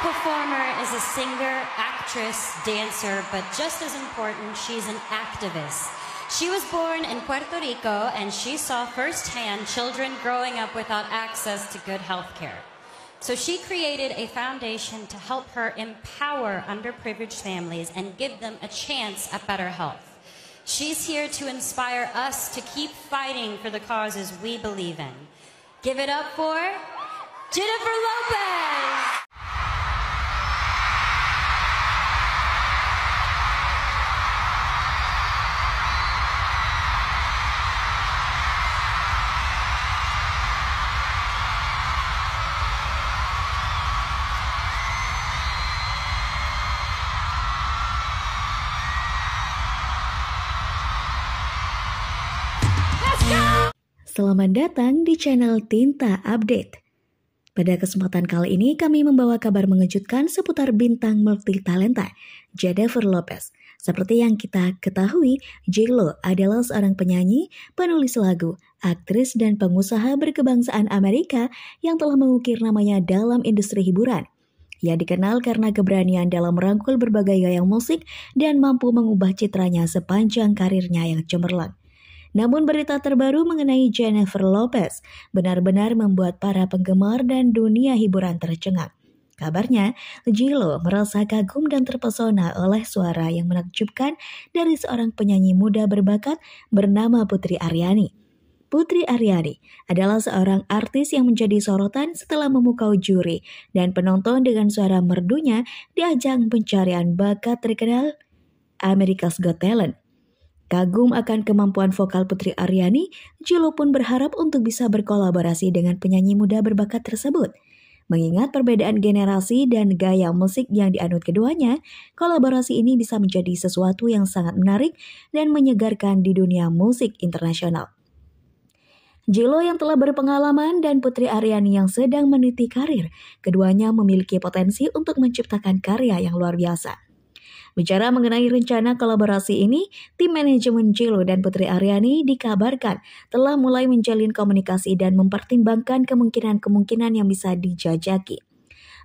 performer is a singer, actress, dancer, but just as important, she's an activist. She was born in Puerto Rico and she saw firsthand children growing up without access to good health care. So she created a foundation to help her empower underprivileged families and give them a chance at better health. She's here to inspire us to keep fighting for the causes we believe in. Give it up for Jennifer Lopez. Selamat datang di channel Tinta Update. Pada kesempatan kali ini kami membawa kabar mengejutkan seputar bintang multi talenta Jennifer Lopez. Seperti yang kita ketahui, J.Lo adalah seorang penyanyi, penulis lagu, aktris dan pengusaha berkebangsaan Amerika yang telah mengukir namanya dalam industri hiburan. Ia dikenal karena keberanian dalam merangkul berbagai gaya musik dan mampu mengubah citranya sepanjang karirnya yang cemerlang. Namun berita terbaru mengenai Jennifer Lopez benar-benar membuat para penggemar dan dunia hiburan tercengang. Kabarnya, Jilo merasa kagum dan terpesona oleh suara yang menakjubkan dari seorang penyanyi muda berbakat bernama Putri Aryani. Putri Aryani adalah seorang artis yang menjadi sorotan setelah memukau juri dan penonton dengan suara merdunya di ajang pencarian bakat terkenal America's Got Talent Kagum akan kemampuan vokal Putri Aryani, Jilo pun berharap untuk bisa berkolaborasi dengan penyanyi muda berbakat tersebut. Mengingat perbedaan generasi dan gaya musik yang dianut keduanya, kolaborasi ini bisa menjadi sesuatu yang sangat menarik dan menyegarkan di dunia musik internasional. Jilo yang telah berpengalaman dan Putri Aryani yang sedang meniti karir, keduanya memiliki potensi untuk menciptakan karya yang luar biasa. Bicara mengenai rencana kolaborasi ini, tim manajemen Jelo dan Putri Aryani dikabarkan telah mulai menjalin komunikasi dan mempertimbangkan kemungkinan-kemungkinan yang bisa dijajaki.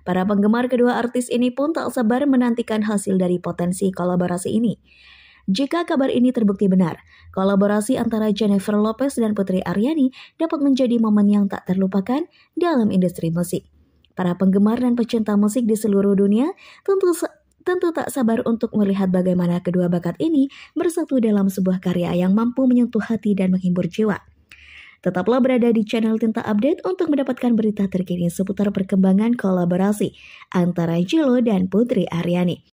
Para penggemar kedua artis ini pun tak sabar menantikan hasil dari potensi kolaborasi ini. Jika kabar ini terbukti benar, kolaborasi antara Jennifer Lopez dan Putri Aryani dapat menjadi momen yang tak terlupakan dalam industri musik. Para penggemar dan pecinta musik di seluruh dunia tentu tentu tak sabar untuk melihat bagaimana kedua bakat ini bersatu dalam sebuah karya yang mampu menyentuh hati dan menghibur jiwa. Tetaplah berada di channel Tinta Update untuk mendapatkan berita terkini seputar perkembangan kolaborasi antara Jilo dan Putri Aryani.